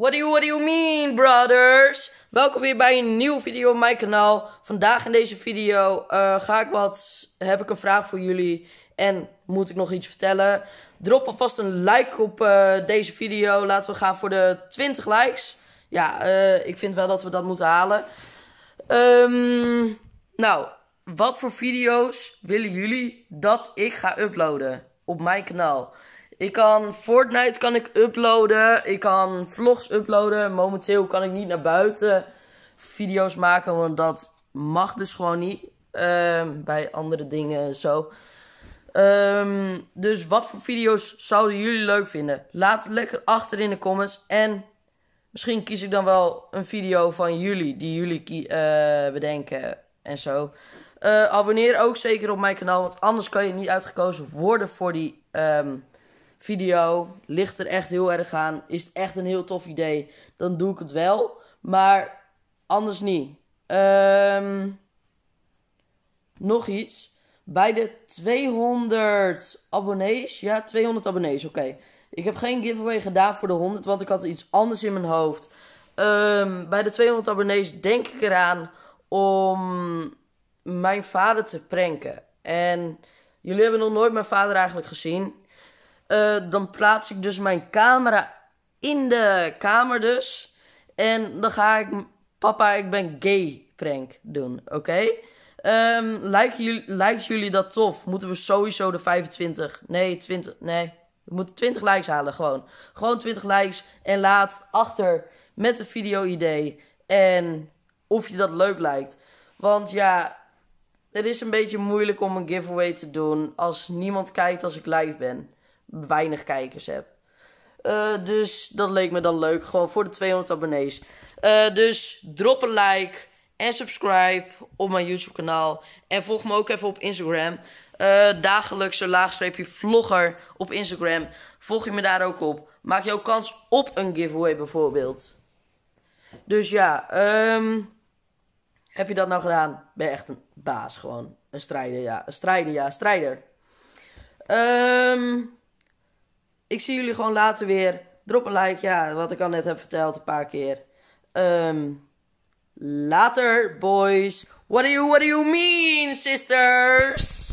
What do you, what do you mean, brothers? Welkom weer bij een nieuwe video op mijn kanaal. Vandaag in deze video eh, ga ik wat, heb ik een vraag voor jullie en moet ik nog iets vertellen. Drop alvast een like op eh, deze video. Laten we gaan voor de 20 likes. Ja, eh, ik vind wel dat we dat moeten halen. Ehm, nou, wat voor video's willen jullie dat ik ga uploaden op mijn kanaal? Ik kan Fortnite kan ik uploaden. Ik kan vlogs uploaden. Momenteel kan ik niet naar buiten video's maken. Want dat mag dus gewoon niet. Ehm, bij andere dingen en zo. Ehm, dus wat voor video's zouden jullie leuk vinden? Laat het lekker achter in de comments. En misschien kies ik dan wel een video van jullie. Die jullie eh, bedenken en zo. Eh, abonneer ook zeker op mijn kanaal. Want anders kan je niet uitgekozen worden voor die... Ehm, video ligt er echt heel erg aan. Is het echt een heel tof idee, dan doe ik het wel. Maar anders niet. Ehm, nog iets. Bij de 200 abonnees. Ja, 200 abonnees, oké. Ik heb geen giveaway gedaan voor de 100, want ik had iets anders in mijn hoofd. Ehm, bij de 200 abonnees denk ik eraan om mijn vader te pranken. En jullie hebben nog nooit mijn vader eigenlijk gezien. Eh, dan plaats ik dus mijn camera in de kamer dus. En dan ga ik papa, ik ben gay prank doen, oké? Okay? Ehm, jullie, lijken jullie dat tof? Moeten we sowieso de 25, nee 20, nee. We moeten 20 likes halen gewoon. Gewoon 20 likes en laat achter met een video idee. En of je dat leuk lijkt. Want ja, het is een beetje moeilijk om een giveaway te doen als niemand kijkt als ik live ben weinig kijkers heb. Eh, dus dat leek me dan leuk. Gewoon voor de 200 abonnees. Eh, dus drop een like en subscribe op mijn YouTube kanaal. En volg me ook even op Instagram. Uh, dagelijkse laagstreepje vlogger op Instagram. Volg je me daar ook op. Maak je ook kans op een giveaway bijvoorbeeld. Dus ja, ehm, heb je dat nou gedaan? Ben je echt een baas gewoon. Een strijder, ja. Een strijder, ja. strijder. Ehm... Ik zie jullie gewoon later weer. Drop een like, ja, wat ik al net heb verteld een paar keer. Ehm, later, boys. What do you, what do you mean, sisters?